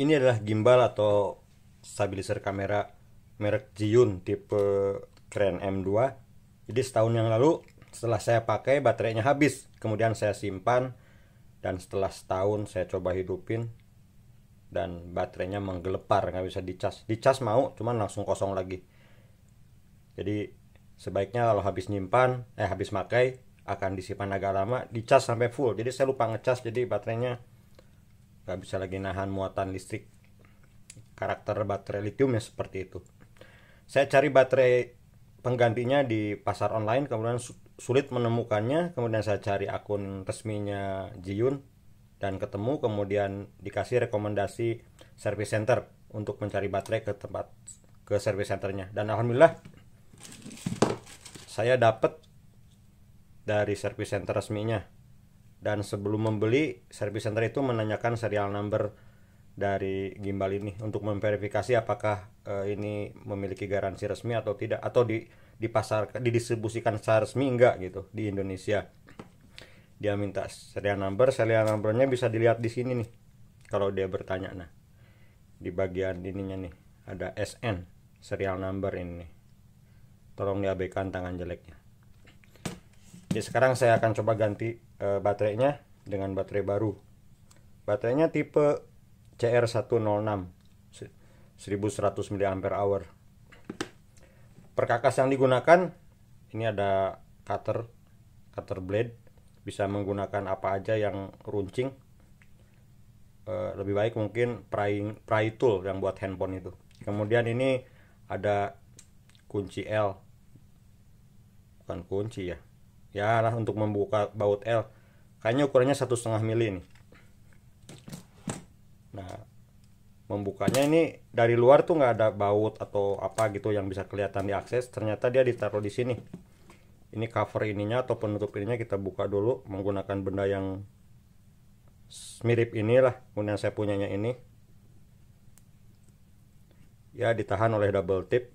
ini adalah gimbal atau stabilizer kamera merek Jiun tipe keren M2 jadi setahun yang lalu setelah saya pakai baterainya habis kemudian saya simpan dan setelah setahun saya coba hidupin dan baterainya menggelepar nggak bisa dicas dicas mau cuman langsung kosong lagi jadi sebaiknya kalau habis nyimpan eh habis pakai akan disimpan agak lama dicas sampai full jadi saya lupa ngecas jadi baterainya nggak bisa lagi nahan muatan listrik karakter baterai lithium ya seperti itu saya cari baterai penggantinya di pasar online kemudian sulit menemukannya kemudian saya cari akun resminya Jiyun dan ketemu kemudian dikasih rekomendasi service center untuk mencari baterai ke tempat ke service centernya dan alhamdulillah saya dapat dari service center resminya dan sebelum membeli service center itu menanyakan serial number dari gimbal ini untuk memverifikasi apakah uh, ini memiliki garansi resmi atau tidak atau di dipasar didistribusikan secara resmi enggak gitu di Indonesia dia minta serial number serial numbernya bisa dilihat di sini nih kalau dia bertanya nah di bagian ininya nih ada SN serial number ini nih. tolong diabaikan tangan jeleknya jadi ya, sekarang saya akan coba ganti e, baterainya dengan baterai baru baterainya tipe CR106 1100 mAh perkakas yang digunakan ini ada cutter cutter blade bisa menggunakan apa aja yang runcing e, lebih baik mungkin prying pry tool yang buat handphone itu kemudian ini ada kunci L bukan kunci ya ya lah untuk membuka baut L kayaknya ukurannya satu setengah mili ini nah membukanya ini dari luar tuh nggak ada baut atau apa gitu yang bisa kelihatan diakses ternyata dia ditaruh di sini ini cover ininya atau penutup ininya kita buka dulu menggunakan benda yang mirip inilah kemudian saya punyanya ini ya ditahan oleh double tip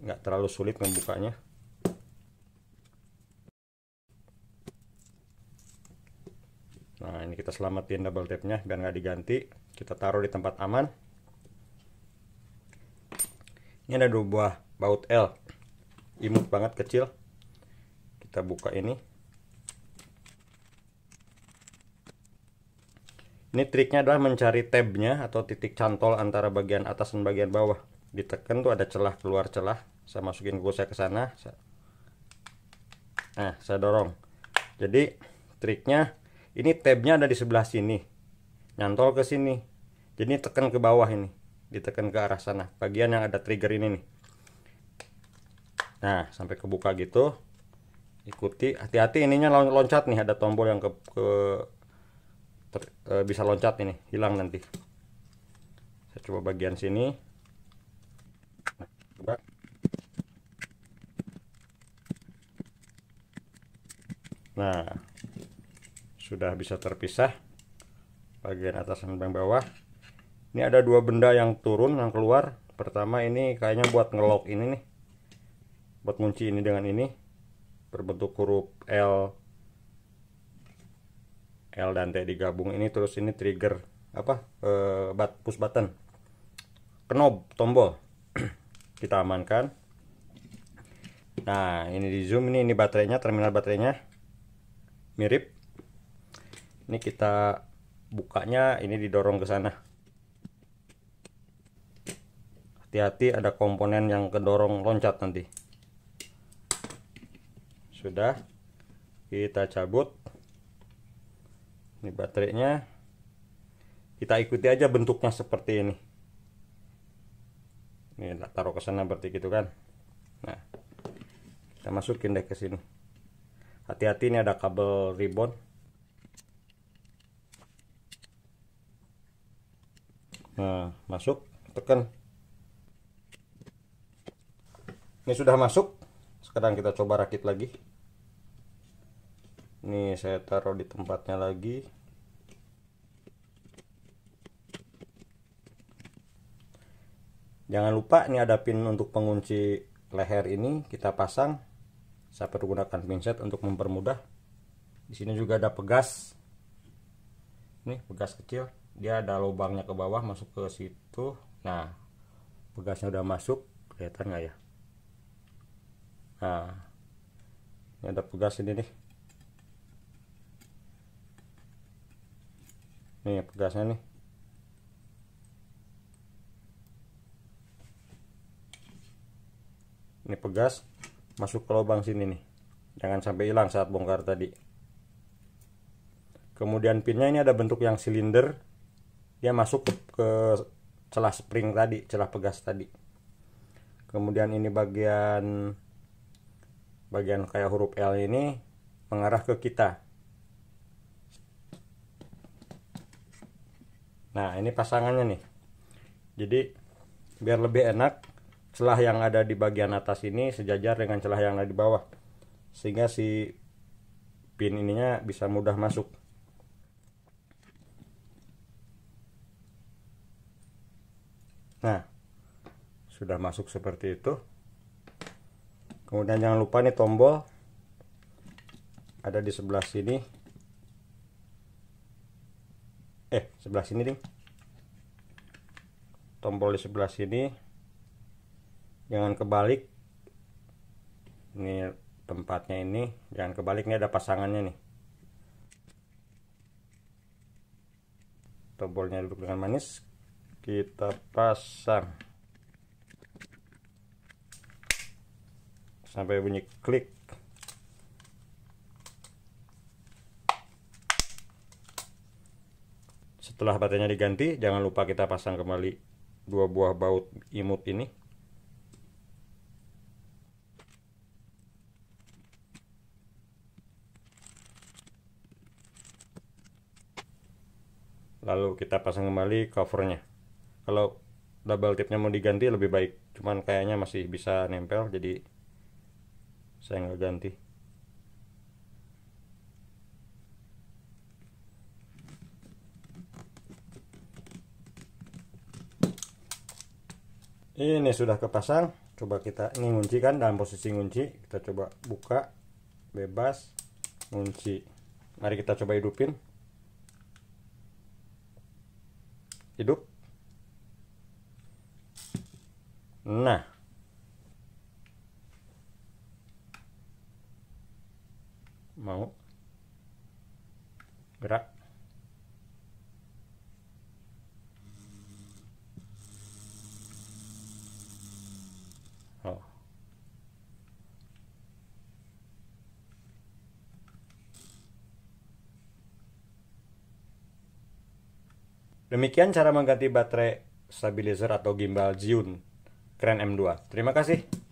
nggak terlalu sulit membukanya kita selamatin double tapnya biar nggak diganti kita taruh di tempat aman ini ada dua buah baut L imut banget kecil kita buka ini ini triknya adalah mencari tabnya atau titik cantol antara bagian atas dan bagian bawah ditekan tuh ada celah keluar celah saya masukin kuku saya ke sana nah saya dorong jadi triknya ini tabnya ada di sebelah sini nyantol ke sini jadi tekan ke bawah ini ditekan ke arah sana bagian yang ada trigger ini nih nah sampai kebuka gitu ikuti hati-hati ininya loncat nih ada tombol yang ke, ke ter, e, bisa loncat ini hilang nanti saya coba bagian sini nah, coba nah sudah bisa terpisah bagian atas dan bagian bawah ini ada dua benda yang turun yang keluar pertama ini kayaknya buat ngelok ini nih buat kunci ini dengan ini berbentuk huruf L L dan T digabung ini terus ini trigger apa e, bat push button knob tombol kita amankan nah ini di zoom ini ini baterainya terminal baterainya mirip ini kita bukanya ini didorong ke sana hati-hati ada komponen yang kedorong loncat nanti sudah kita cabut ini baterainya kita ikuti aja bentuknya seperti ini ini tak taruh ke sana berarti gitu kan nah kita masukin deh ke sini hati-hati ini ada kabel ribbon nah masuk tekan ini sudah masuk sekarang kita coba rakit lagi ini saya taruh di tempatnya lagi jangan lupa ini ada pin untuk pengunci leher ini kita pasang saya pergunakan pinset untuk mempermudah di sini juga ada pegas nih pegas kecil dia ada lubangnya ke bawah masuk ke situ nah pegasnya udah masuk kelihatan nggak ya nah ini ada pegas ini nih nih pegasnya nih ini pegas masuk ke lubang sini nih jangan sampai hilang saat bongkar tadi kemudian pinnya ini ada bentuk yang silinder dia masuk ke, ke celah spring tadi celah pegas tadi kemudian ini bagian bagian kayak huruf L ini mengarah ke kita nah ini pasangannya nih jadi biar lebih enak celah yang ada di bagian atas ini sejajar dengan celah yang ada di bawah sehingga si pin ininya bisa mudah masuk nah sudah masuk seperti itu kemudian jangan lupa nih tombol ada di sebelah sini eh sebelah sini nih tombol di sebelah sini jangan kebalik ini tempatnya ini jangan kebalik ini ada pasangannya nih tombolnya duduk dengan manis kita pasang sampai bunyi klik setelah baterainya diganti jangan lupa kita pasang kembali dua buah baut imut ini lalu kita pasang kembali covernya kalau double tipnya mau diganti lebih baik cuman kayaknya masih bisa nempel jadi saya nggak ganti ini sudah kepasang coba kita ini ngunci kan dalam posisi ngunci kita coba buka bebas ngunci mari kita coba hidupin hidup Nah. Mau. Gerak. Oh. Demikian cara mengganti baterai stabilizer atau gimbal Zhiyun. Keren M2. Terima kasih.